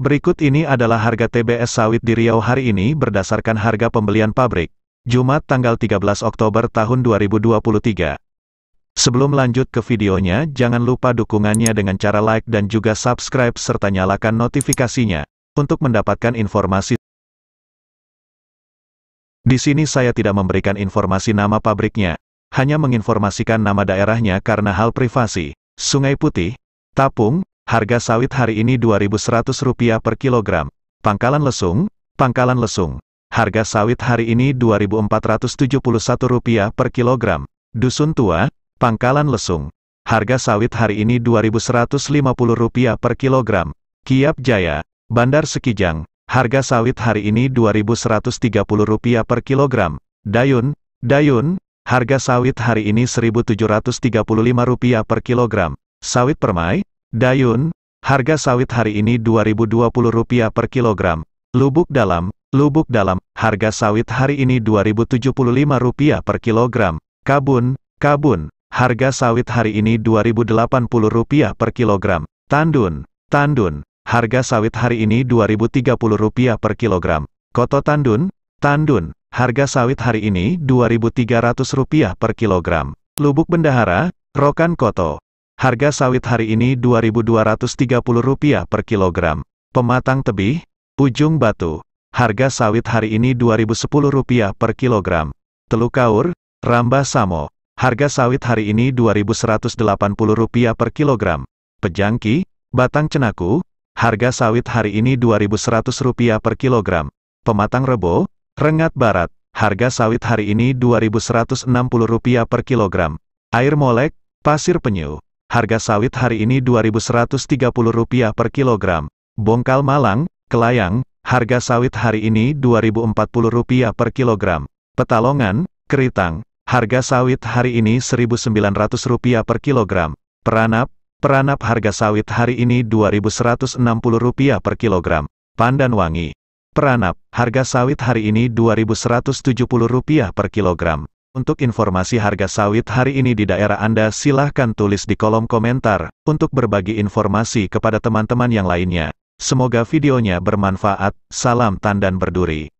Berikut ini adalah harga TBS sawit di Riau hari ini berdasarkan harga pembelian pabrik, Jumat tanggal 13 Oktober tahun 2023. Sebelum lanjut ke videonya, jangan lupa dukungannya dengan cara like dan juga subscribe serta nyalakan notifikasinya, untuk mendapatkan informasi di sini saya tidak memberikan informasi nama pabriknya, hanya menginformasikan nama daerahnya karena hal privasi. Sungai Putih, Tapung, harga sawit hari ini Rp2.100 per kilogram. Pangkalan Lesung, Pangkalan Lesung, harga sawit hari ini Rp2.471 per kilogram. Dusun Tua, Pangkalan Lesung, harga sawit hari ini Rp2.150 per kilogram. Kiap Jaya, Bandar Sekijang, Harga sawit hari ini Rp2.130 per kilogram. Dayun, dayun, harga sawit hari ini Rp1.735 per kilogram. Sawit permai, dayun, harga sawit hari ini Rp2.020 per kilogram. Lubuk dalam, lubuk dalam, harga sawit hari ini Rp2.075 per kilogram. Kabun, kabun, harga sawit hari ini Rp2.080 per kilogram. Tandun, tandun, Harga sawit hari ini Rp2.030 per kilogram. Koto Tandun, Tandun, harga sawit hari ini Rp2.300 per kilogram. Lubuk Bendahara, Rokan Koto. Harga sawit hari ini Rp2.230 per kilogram. Pematang Tebih, Ujung Batu. Harga sawit hari ini Rp2.010 per kilogram. Teluk Kaur, Rambah Samo. Harga sawit hari ini Rp2.180 per kilogram. Pejangki, Batang Cenaku, Harga sawit hari ini Rp2.100 per kilogram. Pematang Rebo, Rengat Barat, harga sawit hari ini Rp2.160 per kilogram. Air molek, pasir penyu, harga sawit hari ini Rp2.130 per kilogram. Bongkal Malang, Kelayang, harga sawit hari ini Rp2.040 per kilogram. Petalongan, Keritang, harga sawit hari ini Rp1.900 per kilogram. Peranap, Peranap harga sawit hari ini Rp2.160 per kilogram. Pandan wangi. Peranap, harga sawit hari ini Rp2.170 per kilogram. Untuk informasi harga sawit hari ini di daerah Anda silahkan tulis di kolom komentar, untuk berbagi informasi kepada teman-teman yang lainnya. Semoga videonya bermanfaat, salam tandan berduri.